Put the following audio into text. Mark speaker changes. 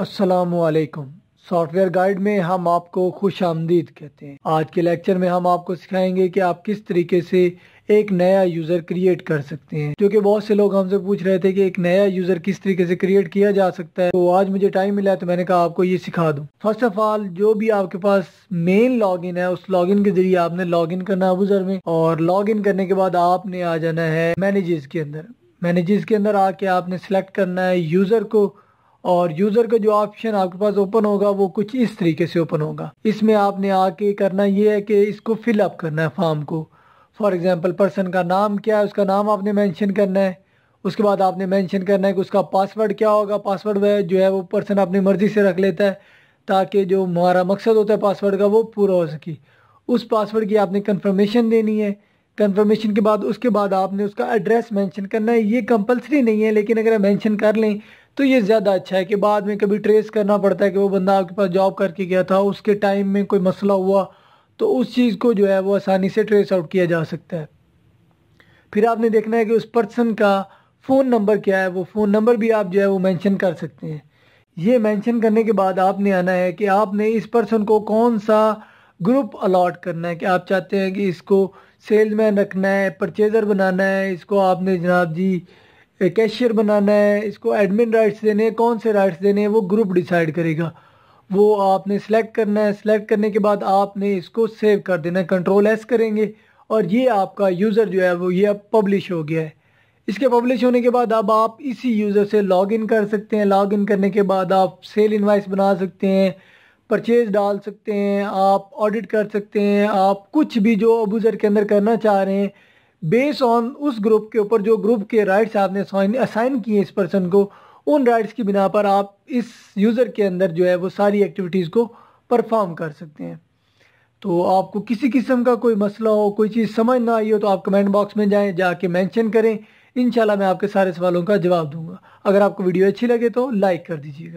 Speaker 1: असलकुम software guide में हम आपको खुश आमदीद कहते हैं आज के लेक्चर में हम आपको सिखाएंगे कि आप किस तरीके से एक नया यूज़र क्रिएट कर सकते हैं क्योंकि बहुत से लोग हमसे पूछ रहे थे कि एक नया यूज़र किस तरीके से क्रिएट किया जा सकता है तो आज मुझे टाइम मिला है तो मैंने कहा आपको ये सिखा दूँ फर्स्ट ऑफ ऑल जो भी आपके पास मेन लॉगिन है उस लॉगिन के जरिए आपने लॉगिन करना है यूज़र में और लॉगिन करने के बाद आपने आ जाना है मैनेजेस के अंदर मैनेजेस के अंदर आके आपने सेलेक्ट करना है यूज़र को और यूज़र का जो ऑप्शन आपके पास ओपन होगा वो कुछ इस तरीके से ओपन होगा इसमें आपने आके करना ये है कि इसको फिलअप करना है फॉर्म को फॉर एग्ज़ाम्पल पर्सन का नाम क्या है उसका नाम आपने मैंशन करना है उसके बाद आपने मैंशन करना है कि उसका पासवर्ड क्या होगा पासवर्ड वह जो है वो पर्सन अपनी मर्ज़ी से रख लेता है ताकि जो हमारा मकसद होता है पासवर्ड का वो पूरा हो सके उस पासवर्ड की आपने कन्फर्मेशन देनी है कन्फर्मेशन के बाद उसके बाद आपने उसका एड्रेस मेंशन करना है ये कंपलसरी नहीं है लेकिन अगर आप मेंशन कर लें तो ये ज़्यादा अच्छा है कि बाद में कभी ट्रेस करना पड़ता है कि वो बंदा आपके पास जॉब करके गया था उसके टाइम में कोई मसला हुआ तो उस चीज़ को जो है वो आसानी से ट्रेस आउट किया जा सकता है फिर आपने देखना है कि उस पर्सन का फ़ोन नंबर क्या है वो फ़ोन नंबर भी आप जो है वो मैंशन कर सकते हैं ये मैंशन करने के बाद आपने आना है कि आपने इस पर्सन को कौन सा ग्रुप अलाट करना है कि आप चाहते हैं कि इसको सेल्समैन रखना है परचेज़र बनाना है इसको आपने जनाब जी कैशियर बनाना है इसको एडमिन राइट्स देने हैं कौन से राइट्स देने हैं वो ग्रुप डिसाइड करेगा वो आपने सेलेक्ट करना है सेलेक्ट करने के बाद आपने इसको सेव कर देना है कंट्रोल एस करेंगे और ये आपका यूज़र जो है वो ये अब पब्लिश हो गया है इसके पब्लिश होने के बाद अब आप इसी यूज़र से लॉग इन कर सकते हैं लॉग इन करने के बाद आप सेल इन्वाइस बना सकते हैं परचेज़ डाल सकते हैं आप ऑडिट कर सकते हैं आप कुछ भी जो अबूज़र के अंदर करना चाह रहे हैं बेस ऑन उस ग्रुप के ऊपर जो ग्रुप के राइट्स आपने असाइन किए इस पर्सन को उन राइट्स की बिना पर आप इस यूज़र के अंदर जो है वो सारी एक्टिविटीज़ को परफॉर्म कर सकते हैं तो आपको किसी किस्म का कोई मसला हो कोई चीज़ समझ ना आई हो तो आप कमेंट बॉक्स में जाएं जाके मेंशन करें इंशाल्लाह मैं आपके सारे सवालों का जवाब दूंगा अगर आपको वीडियो अच्छी लगे तो लाइक कर दीजिएगा